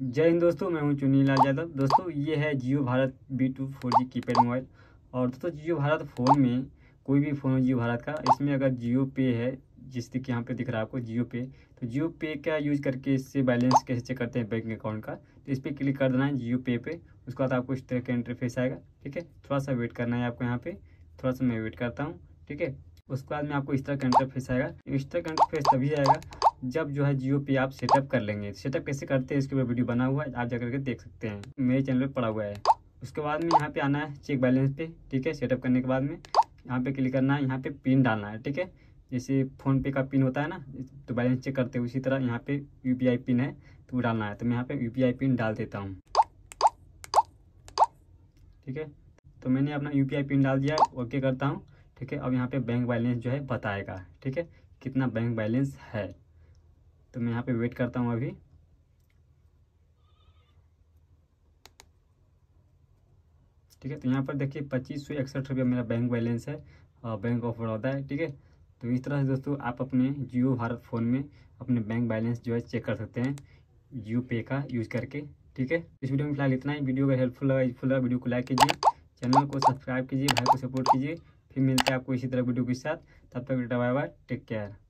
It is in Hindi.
जय हिंद दोस्तों मैं हूं चुनीलाल यादव दोस्तों ये है Jio Bharat B two four G पैड मोबाइल और दोस्तों जियो भारत फ़ोन में कोई भी फ़ोन हो जियो भारत का इसमें अगर जियो पे है जिस तक यहाँ पे दिख रहा है आपको जियो पे तो जियो पे का यूज करके इससे बैलेंस कैसे चेक करते हैं बैंक अकाउंट का तो इस पर क्लिक कर देना है जियो पे पे उसके बाद आपको इस तरह का इंटरफेस आएगा ठीक है थोड़ा सा वेट करना है आपको यहाँ पर थोड़ा सा मैं वेट करता हूँ ठीक है उसके बाद में आपको इस तरह का इंटरफेस आएगा इस तरह का इंटरफेस तभी आएगा जब जो है जियो पे आप सेटअप कर लेंगे सेटअप कैसे करते हैं इसके ऊपर वीडियो बना हुआ है आप जाकर के देख सकते हैं मेरे चैनल पर पड़ा हुआ है उसके बाद में यहाँ पे आना है चेक बैलेंस पे ठीक है सेटअप करने के बाद में यहाँ पे क्लिक करना है यहाँ पे पिन डालना है ठीक है जैसे फ़ोनपे का पिन होता है ना तो बैलेंस चेक करते हैं उसी तरह यहाँ पे यू पिन है तो वो डालना है तो मैं यहाँ पे यू पिन डाल देता हूँ ठीक है तो मैंने अपना यू पिन डाल दिया ओके करता हूँ ठीक है अब यहाँ पे बैंक बैलेंस जो है बताएगा ठीक है कितना बैंक बैलेंस है तो मैं यहाँ पे वेट करता हूँ अभी ठीक है तो यहाँ पर देखिए पच्चीस सौ इकसठ रुपया मेरा बैंक बैलेंस है बैंक ऑफ बड़ौदा है ठीक है तो इस तरह से दोस्तों आप अपने जियो भारत फ़ोन में अपने बैंक बैलेंस जो है चेक कर सकते हैं जियो पे का यूज़ करके ठीक है इस वीडियो में फिलहाल इतना ही वीडियो अगर हेल्पफुल लगा यूजफुल लगा वीडियो को लाइक कीजिए चैनल को सब्सक्राइब कीजिए भाई को सपोर्ट कीजिए फिर मिलते हैं आपको इसी तरह वीडियो के साथ तब तक बेटा बाय बाय टेक केयर